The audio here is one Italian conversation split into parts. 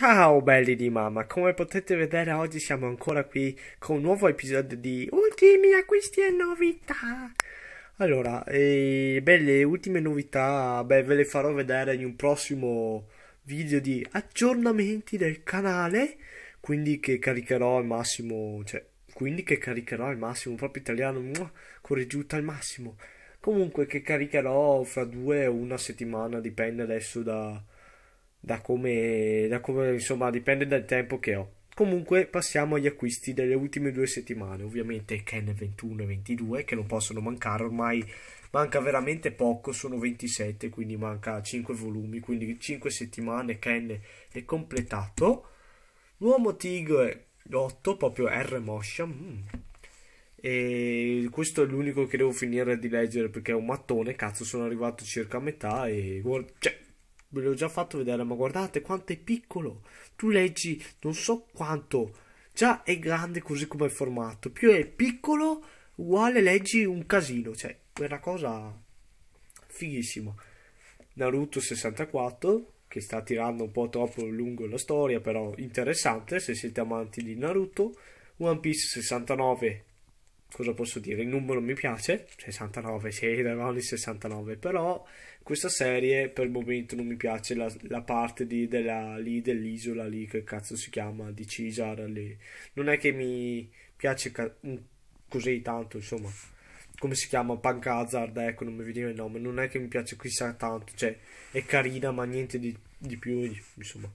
Ciao belli di mamma, come potete vedere oggi siamo ancora qui con un nuovo episodio di Ultimi acquisti e novità. Allora, e, beh, le ultime novità, beh, ve le farò vedere in un prossimo video di aggiornamenti del canale, quindi che caricherò al massimo, cioè, quindi che caricherò al massimo, proprio italiano, muah, al massimo. Comunque che caricherò fra due o una settimana, dipende adesso da da come, da come insomma dipende dal tempo che ho. Comunque passiamo agli acquisti delle ultime due settimane, ovviamente Ken 21 e 22 che non possono mancare, ormai manca veramente poco, sono 27 quindi manca 5 volumi, quindi 5 settimane Ken è completato. L'uomo tigre 8, proprio R. Mosha, mm. e questo è l'unico che devo finire di leggere perché è un mattone, cazzo sono arrivato circa a metà e guarda, cioè, ve l'ho già fatto vedere, ma guardate quanto è piccolo. Tu leggi non so quanto, già è grande così come è formato, più è piccolo, uguale leggi un casino, cioè quella cosa fighissima. Naruto 64 che sta tirando un po' troppo lungo la storia, però interessante se siete amanti di Naruto. One Piece 69 cosa posso dire? Il numero mi piace, 69, sì, Devon 69, però questa serie per il momento non mi piace la, la parte di, della, lì, dell'isola lì, che cazzo si chiama, di Cesar lì. Non è che mi piace ca- mm, così tanto, insomma. Come si chiama? Punk Hazard, ecco, non mi veniva il nome. Non è che mi piace chissà tanto, cioè, è carina, ma niente di, di più, insomma.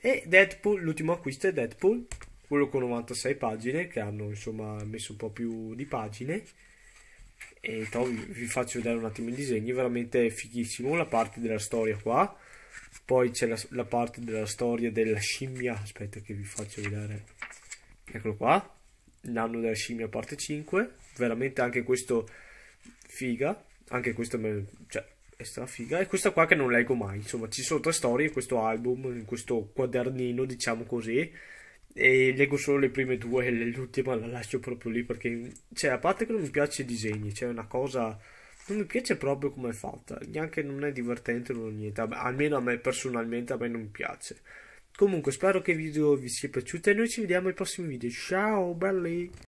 E Deadpool, l'ultimo acquisto è Deadpool, quello con 96 pagine che hanno insomma messo un po' più di pagine e vi, vi faccio vedere un attimo i disegni veramente fighissimo la parte della storia qua poi c'è la, la parte della storia della scimmia aspetta che vi faccio vedere eccolo qua l'anno della scimmia parte 5 veramente anche questo figa anche questo me, cioè, è stra figa e questa qua che non leggo mai insomma ci sono tre storie in questo album in questo quadernino diciamo così e leggo solo le prime due e l'ultima la lascio proprio lì perché cioè a parte che non mi piace i disegni cioè una cosa non mi piace proprio come è fatta neanche non è divertente non niente almeno a me personalmente a me non piace comunque spero che il video vi sia piaciuto e noi ci vediamo ai prossimi video ciao belli